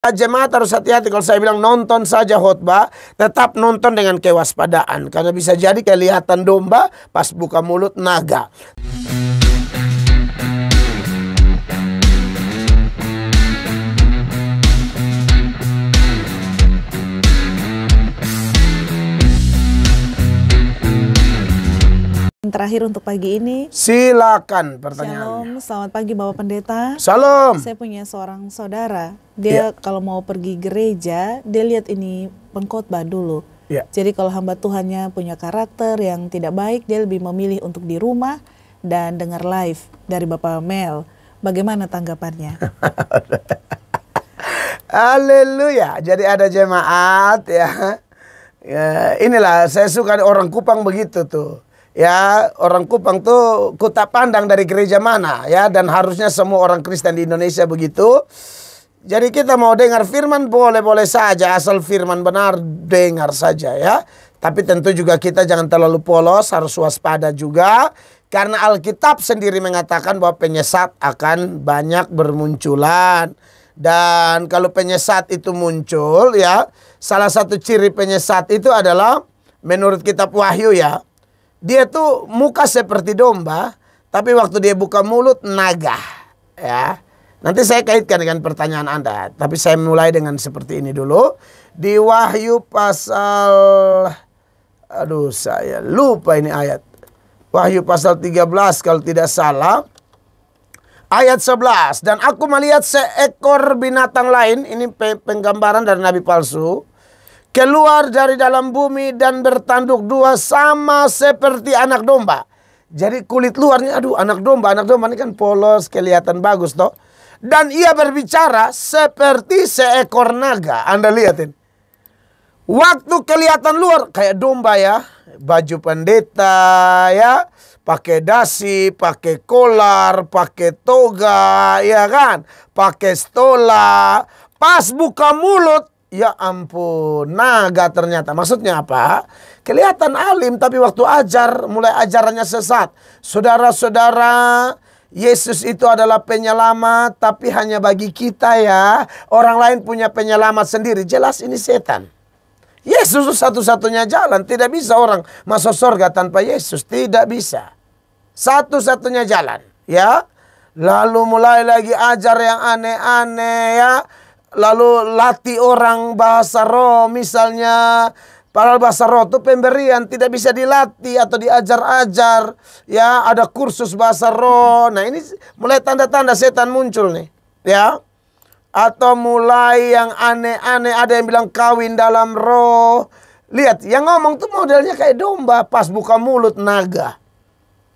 Jemaat harus hati-hati kalau saya bilang nonton saja khutbah tetap nonton dengan kewaspadaan karena bisa jadi kelihatan domba pas buka mulut naga. terakhir untuk pagi ini. Silakan pertanyaan. Shalom, selamat pagi Bapak Pendeta. Salam. Saya punya seorang saudara. Dia ya. kalau mau pergi gereja, dia lihat ini pengkhotbah dulu. Ya. Jadi kalau hamba Tuhannya punya karakter yang tidak baik, dia lebih memilih untuk di rumah dan dengar live dari Bapak Mel. Bagaimana tanggapannya? Haleluya. Jadi ada jemaat ya. ya. Inilah saya suka orang Kupang begitu tuh ya orang Kupang tuh kutak pandang dari gereja mana ya dan harusnya semua orang Kristen di Indonesia begitu. Jadi kita mau dengar firman boleh-boleh saja asal firman benar dengar saja ya. Tapi tentu juga kita jangan terlalu polos harus waspada juga karena Alkitab sendiri mengatakan bahwa penyesat akan banyak bermunculan. Dan kalau penyesat itu muncul ya, salah satu ciri penyesat itu adalah menurut kitab Wahyu ya, dia tuh muka seperti domba, tapi waktu dia buka mulut naga, ya. Nanti saya kaitkan dengan pertanyaan Anda, tapi saya mulai dengan seperti ini dulu. Di Wahyu pasal aduh saya lupa ini ayat. Wahyu pasal 13 kalau tidak salah. Ayat 11 dan aku melihat seekor binatang lain ini penggambaran dari nabi palsu keluar dari dalam bumi dan bertanduk dua sama seperti anak domba. Jadi kulit luarnya aduh anak domba, anak domba ini kan polos, kelihatan bagus toh. Dan ia berbicara seperti seekor naga. Anda lihatin. Waktu kelihatan luar kayak domba ya, baju pendeta ya, pakai dasi, pakai kolar, pakai toga ya kan, pakai stola. Pas buka mulut Ya ampun, naga ternyata. Maksudnya apa? Kelihatan alim tapi waktu ajar mulai ajarannya sesat. Saudara-saudara, Yesus itu adalah penyelamat tapi hanya bagi kita ya. Orang lain punya penyelamat sendiri. Jelas ini setan. Yesus satu-satunya jalan. Tidak bisa orang masuk surga tanpa Yesus. Tidak bisa. Satu-satunya jalan, ya. Lalu mulai lagi ajar yang aneh-aneh ya lalu latih orang bahasa roh misalnya Padahal bahasa roh itu pemberian tidak bisa dilatih atau diajar-ajar. Ya, ada kursus bahasa roh. Nah, ini mulai tanda-tanda setan muncul nih. Ya. Atau mulai yang aneh-aneh ada yang bilang kawin dalam roh. Lihat, yang ngomong tuh modelnya kayak domba pas buka mulut naga.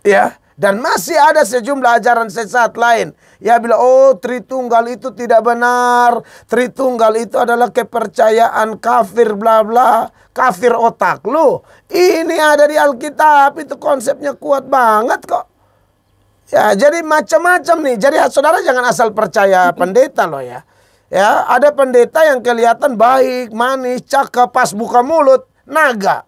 Ya. Dan masih ada sejumlah ajaran sesat lain. Ya bila oh Tritunggal itu tidak benar. Tritunggal itu adalah kepercayaan kafir bla bla. Kafir otak lu. Ini ada di Alkitab. Itu konsepnya kuat banget kok. Ya jadi macam-macam nih. Jadi saudara jangan asal percaya pendeta loh ya. Ya, ada pendeta yang kelihatan baik, manis, cakep, pas buka mulut, naga.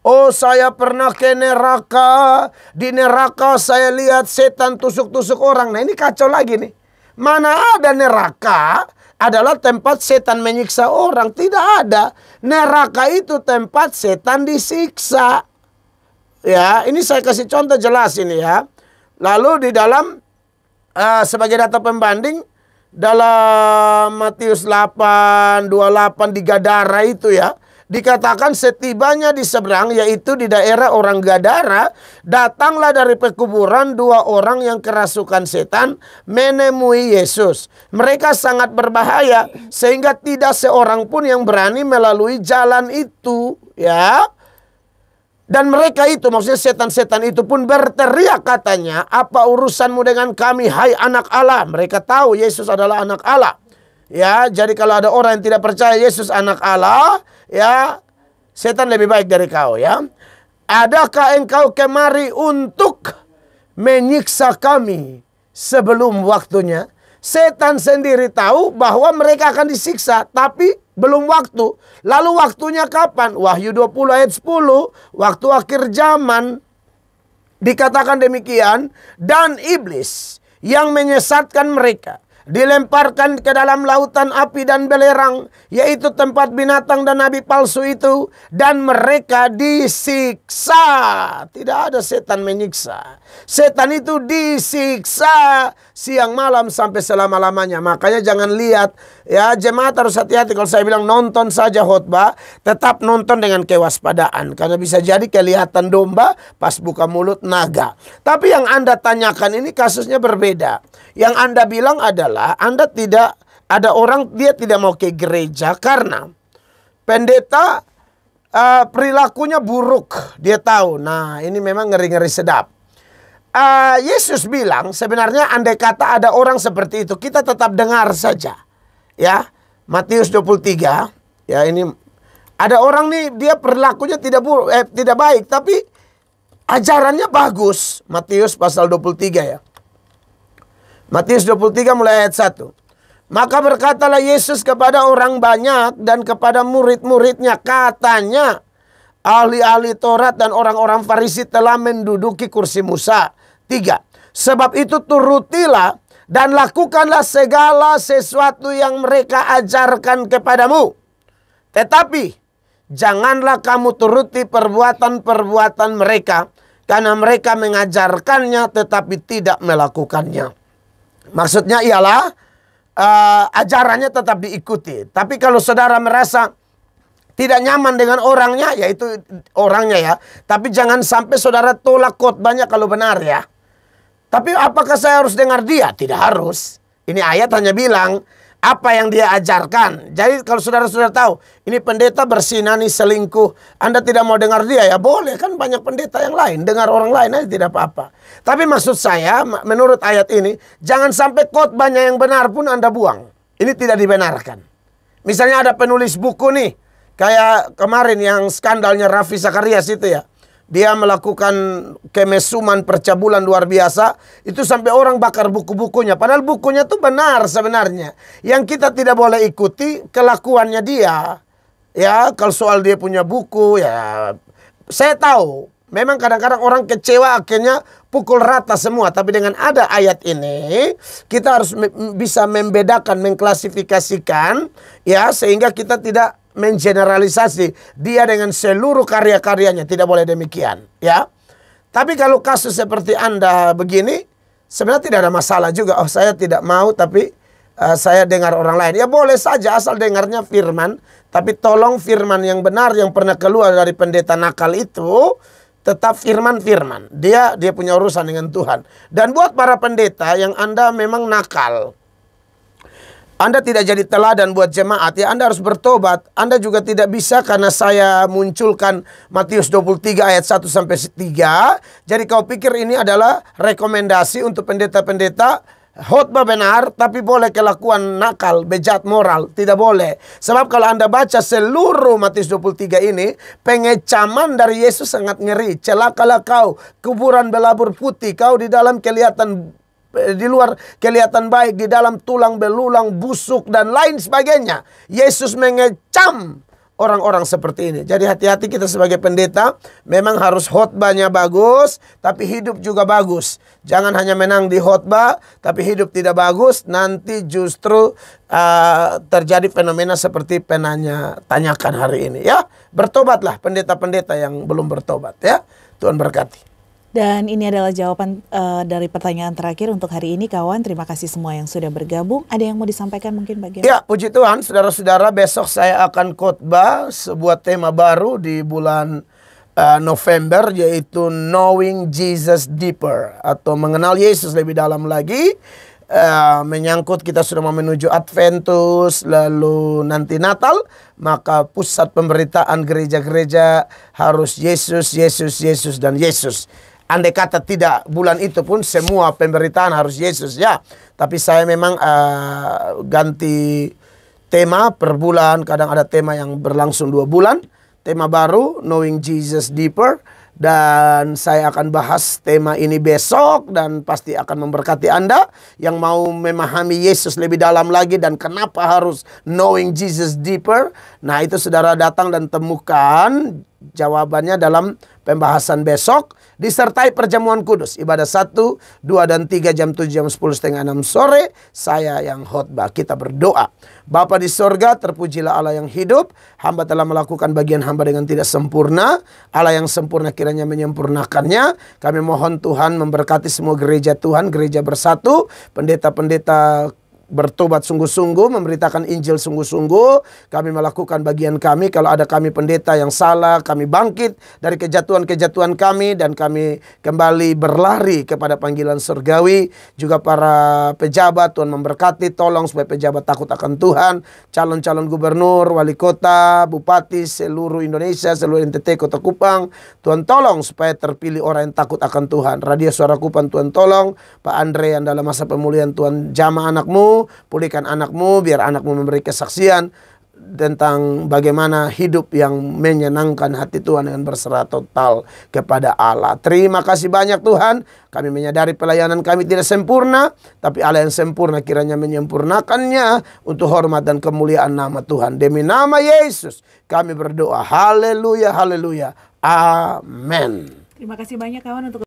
Oh saya pernah ke neraka. Di neraka saya lihat setan tusuk-tusuk orang. Nah ini kacau lagi nih. Mana ada neraka adalah tempat setan menyiksa orang. Tidak ada. Neraka itu tempat setan disiksa. Ya ini saya kasih contoh jelas ini ya. Lalu di dalam uh, sebagai data pembanding. Dalam Matius 8, 28 di Gadara itu ya dikatakan setibanya di seberang yaitu di daerah orang Gadara datanglah dari pekuburan dua orang yang kerasukan setan menemui Yesus mereka sangat berbahaya sehingga tidak seorang pun yang berani melalui jalan itu ya dan mereka itu maksudnya setan-setan itu pun berteriak katanya apa urusanmu dengan kami hai anak Allah mereka tahu Yesus adalah anak Allah Ya, jadi kalau ada orang yang tidak percaya Yesus anak Allah, ya, setan lebih baik dari kau, ya. Adakah engkau kemari untuk menyiksa kami sebelum waktunya? Setan sendiri tahu bahwa mereka akan disiksa, tapi belum waktu. Lalu waktunya kapan? Wahyu 20 ayat 10, waktu akhir zaman. Dikatakan demikian, dan iblis yang menyesatkan mereka dilemparkan ke dalam lautan api dan belerang, yaitu tempat binatang dan nabi palsu itu, dan mereka disiksa. Tidak ada setan menyiksa, setan itu disiksa siang malam sampai selama-lamanya. Makanya jangan lihat ya jemaat harus hati-hati kalau saya bilang nonton saja khotbah, tetap nonton dengan kewaspadaan karena bisa jadi kelihatan domba pas buka mulut naga. Tapi yang Anda tanyakan ini kasusnya berbeda. Yang Anda bilang adalah Anda tidak ada orang dia tidak mau ke gereja karena pendeta uh, perilakunya buruk. Dia tahu. Nah, ini memang ngeri-ngeri sedap uh, Yesus bilang sebenarnya andai kata ada orang seperti itu kita tetap dengar saja ya Matius 23 ya ini ada orang nih dia perilakunya tidak buruk eh, tidak baik tapi ajarannya bagus Matius pasal 23 ya Matius 23 mulai ayat 1 maka berkatalah Yesus kepada orang banyak dan kepada murid-muridnya katanya ahli-ahli Taurat dan orang-orang Farisi telah menduduki kursi Musa. Tiga, sebab itu turutilah dan lakukanlah segala sesuatu yang mereka ajarkan kepadamu. Tetapi janganlah kamu turuti perbuatan-perbuatan mereka karena mereka mengajarkannya tetapi tidak melakukannya. Maksudnya ialah uh, ajarannya tetap diikuti. Tapi kalau saudara merasa tidak nyaman dengan orangnya, yaitu orangnya ya. Tapi jangan sampai saudara tolak khotbahnya kalau benar ya. Tapi apakah saya harus dengar dia? Tidak harus. Ini ayat hanya bilang apa yang dia ajarkan. Jadi kalau saudara-saudara tahu, ini pendeta bersinani selingkuh, Anda tidak mau dengar dia ya boleh kan banyak pendeta yang lain, dengar orang lain aja tidak apa-apa. Tapi maksud saya menurut ayat ini, jangan sampai khotbahnya yang benar pun Anda buang. Ini tidak dibenarkan. Misalnya ada penulis buku nih, kayak kemarin yang skandalnya Raffi Sakarias itu ya dia melakukan kemesuman percabulan luar biasa itu sampai orang bakar buku-bukunya padahal bukunya tuh benar sebenarnya yang kita tidak boleh ikuti kelakuannya dia ya kalau soal dia punya buku ya saya tahu memang kadang-kadang orang kecewa akhirnya pukul rata semua tapi dengan ada ayat ini kita harus bisa membedakan mengklasifikasikan ya sehingga kita tidak mengeneralisasi dia dengan seluruh karya-karyanya tidak boleh demikian ya tapi kalau kasus seperti anda begini sebenarnya tidak ada masalah juga oh saya tidak mau tapi uh, saya dengar orang lain ya boleh saja asal dengarnya firman tapi tolong firman yang benar yang pernah keluar dari pendeta nakal itu tetap firman-firman dia dia punya urusan dengan Tuhan dan buat para pendeta yang anda memang nakal anda tidak jadi teladan buat jemaat ya Anda harus bertobat Anda juga tidak bisa karena saya munculkan Matius 23 ayat 1 sampai 3 Jadi kau pikir ini adalah rekomendasi untuk pendeta-pendeta khotbah benar tapi boleh kelakuan nakal, bejat moral, tidak boleh. Sebab kalau Anda baca seluruh Matius 23 ini, pengecaman dari Yesus sangat ngeri. Celakalah kau, kuburan belabur putih, kau di dalam kelihatan Eh, di luar kelihatan baik, di dalam tulang belulang, busuk dan lain sebagainya. Yesus mengecam orang-orang seperti ini. Jadi hati-hati kita sebagai pendeta memang harus khotbahnya bagus tapi hidup juga bagus. Jangan hanya menang di khotbah tapi hidup tidak bagus nanti justru uh, terjadi fenomena seperti penanya tanyakan hari ini ya. Bertobatlah pendeta-pendeta yang belum bertobat ya. Tuhan berkati. Dan ini adalah jawaban uh, dari pertanyaan terakhir untuk hari ini kawan. Terima kasih semua yang sudah bergabung. Ada yang mau disampaikan mungkin bagian? Ya, puji Tuhan, saudara-saudara, besok saya akan khotbah sebuah tema baru di bulan uh, November yaitu knowing Jesus deeper atau mengenal Yesus lebih dalam lagi. Uh, menyangkut kita sudah mau menuju Adventus lalu nanti Natal maka pusat pemberitaan gereja-gereja harus Yesus Yesus Yesus dan Yesus Andai kata tidak bulan itu pun semua pemberitaan harus Yesus ya. Tapi saya memang uh, ganti tema per bulan. Kadang ada tema yang berlangsung dua bulan. Tema baru Knowing Jesus Deeper. Dan saya akan bahas tema ini besok dan pasti akan memberkati Anda yang mau memahami Yesus lebih dalam lagi dan kenapa harus knowing Jesus deeper. Nah itu saudara datang dan temukan jawabannya dalam pembahasan besok disertai perjamuan kudus ibadah 1, 2 dan 3 jam 7 jam 10 setengah 6 sore saya yang khotbah kita berdoa Bapa di sorga terpujilah Allah yang hidup hamba telah melakukan bagian hamba dengan tidak sempurna Allah yang sempurna kiranya menyempurnakannya kami mohon Tuhan memberkati semua gereja Tuhan gereja bersatu pendeta-pendeta bertobat sungguh-sungguh, memberitakan Injil sungguh-sungguh. Kami melakukan bagian kami. Kalau ada kami pendeta yang salah, kami bangkit dari kejatuhan-kejatuhan kami dan kami kembali berlari kepada panggilan surgawi. Juga para pejabat, Tuhan memberkati, tolong supaya pejabat takut akan Tuhan. Calon-calon gubernur, wali kota, bupati, seluruh Indonesia, seluruh NTT, kota Kupang. Tuhan tolong supaya terpilih orang yang takut akan Tuhan. Radio Suara Kupang, Tuhan tolong. Pak Andre yang dalam masa pemulihan, Tuhan jama anakmu pulihkan anakmu, biar anakmu memberi kesaksian tentang bagaimana hidup yang menyenangkan hati Tuhan dengan berserah total kepada Allah. Terima kasih banyak Tuhan. Kami menyadari pelayanan kami tidak sempurna, tapi Allah yang sempurna kiranya menyempurnakannya untuk hormat dan kemuliaan nama Tuhan. Demi nama Yesus kami berdoa. Haleluya, haleluya. Amin. Terima kasih banyak kawan untuk